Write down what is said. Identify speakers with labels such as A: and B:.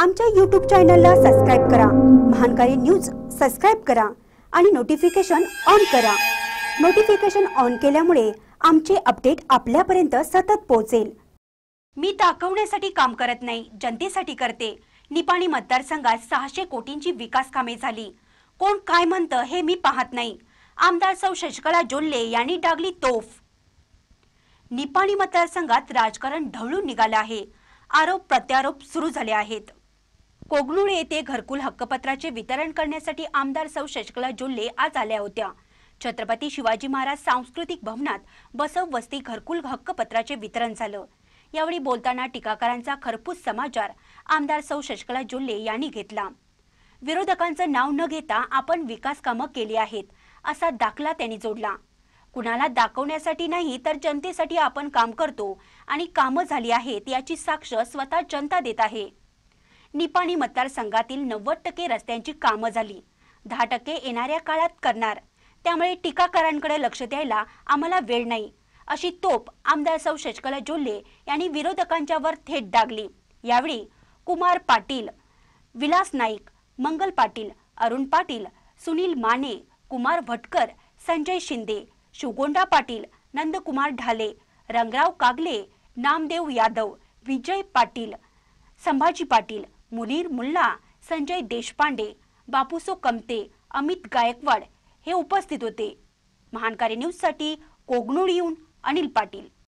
A: आमच्या यूट्यूब चॅनलला सबस्क्राईब करा महानकारी न्यूज सबस्क्राईब करा आणि नोटिफिकेशन ऑन करा नोटिफिकेशन ऑन केल्यामुळे आमचे अपडेट आपल्यापर्यंत सतत पोहोचेल मी दाखवण्यासाठी काम करत नाही जनतेसाठी करते निपाणी मतदारसंघात सहाशे कोटींची विकास कामे झाली कोण काय म्हणतं हे मी पाहत नाही आमदार सौ शशकला जोल्ले यांनी डागली तोफ निपाणी मतदारसंघात राजकारण ढवळून निघालं आहे आरोप प्रत्यारोप सुरू झाले आहेत कोगलुळे येथे घरकुल हक्कपत्राचे वितरण करण्यासाठी आमदार सौ शशकला जोल्ले आज आल्या होत्या छत्रपती शिवाजी महाराज सांस्कृतिक भवनात बसव वस्ती घरकुल हक्कपत्राचे वितरण झालं यावेळी बोलताना टीकाकारांचा खरपूस समाचार आमदार सौ शशकला जोल्ले यांनी घेतला विरोधकांचं नाव न घेता आपण विकास कामं केली आहेत असा दाखला त्यांनी जोडला कुणाला दाखवण्यासाठी नाही तर जनतेसाठी आपण काम करतो आणि कामं झाली आहेत याची साक्ष स्वतः जनता देत आहे निपाणी मतदारसंघातील नव्वद टक्के रस्त्यांची कामं झाली दहा टक्के येणाऱ्या काळात करणार त्यामुळे टीकाकारांकडे लक्ष द्यायला आम्हाला वेळ नाही अशी तोप आमदार सौ शशकला जोल्ले यांनी विरोधकांच्यावर थेट डागली यावेळी कुमार पाटील विलास नाईक मंगल पाटील अरुण पाटील सुनील माने कुमार भटकर संजय शिंदे शुगोंडा पाटील नंदकुमार ढाले रंगराव कागले नामदेव यादव विजय पाटील संभाजी पाटील मुनीर मुल्ला संजय देशपांडे बापूसो कमते अमित गायकवाड हे उपस्थित होते महानकारी न्यूजसाठी कोगनूर येऊन अनिल पाटील